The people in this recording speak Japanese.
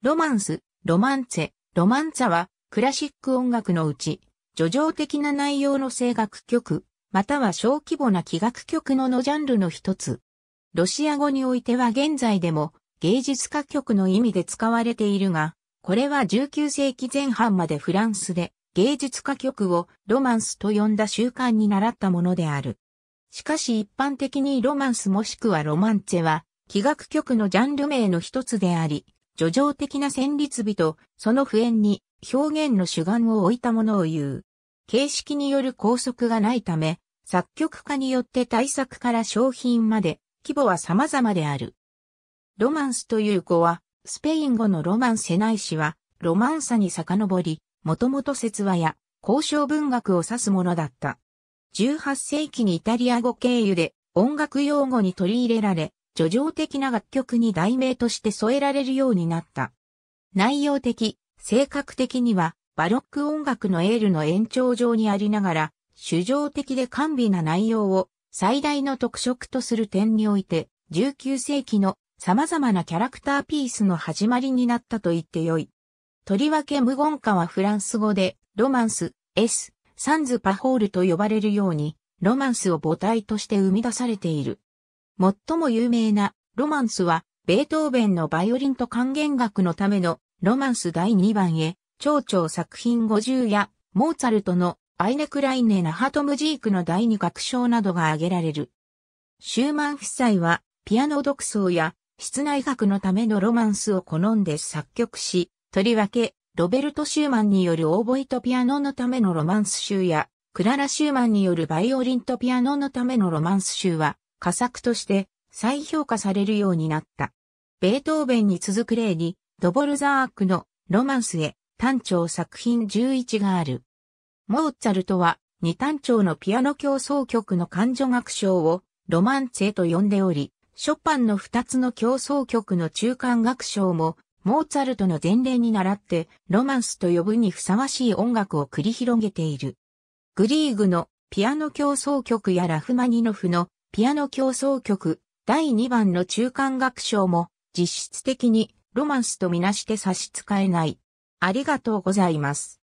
ロマンス、ロマンツェ、ロマンツァは、クラシック音楽のうち、叙情的な内容の声楽曲、または小規模な器楽曲ののジャンルの一つ。ロシア語においては現在でも芸術歌曲の意味で使われているが、これは19世紀前半までフランスで芸術歌曲をロマンスと呼んだ習慣に習ったものである。しかし一般的にロマンスもしくはロマンツェは、器楽曲のジャンル名の一つであり、叙情的な旋律美と、その不縁に表現の主眼を置いたものを言う。形式による拘束がないため、作曲家によって対策から商品まで、規模は様々である。ロマンスという語は、スペイン語のロマンセないしは、ロマンサに遡り、もともと説話や交渉文学を指すものだった。18世紀にイタリア語経由で音楽用語に取り入れられ、叙情的な楽曲に題名として添えられるようになった。内容的、性格的には、バロック音楽のエールの延長上にありながら、主情的で甘美な内容を最大の特色とする点において、19世紀の様々なキャラクターピースの始まりになったと言ってよい。とりわけ無言歌はフランス語で、ロマンス、S、サンズパホールと呼ばれるように、ロマンスを母体として生み出されている。最も有名なロマンスは、ベートーベンのバイオリンと管弦楽のためのロマンス第2番へ、蝶々作品50や、モーツァルトのアイネクライネ・ナハトムジークの第2楽章などが挙げられる。シューマン夫妻は、ピアノ独奏や、室内楽のためのロマンスを好んで作曲し、とりわけ、ロベルト・シューマンによるオーボイとピアノのためのロマンス集や、クララ・シューマンによるバイオリンとピアノのためのロマンス集は、佳作として再評価されるようになった。ベートーベンに続く例に、ドボルザークのロマンスへ単調作品11がある。モーツァルトは二単調のピアノ競争曲の感情楽章をロマンツェと呼んでおり、ショパンの二つの競争曲の中間楽章もモーツァルトの前例に倣ってロマンスと呼ぶにふさわしい音楽を繰り広げている。グリーグのピアノ競争曲やラフマニノフのピアノ競争曲第2番の中間楽章も実質的にロマンスとみなして差し支えない。ありがとうございます。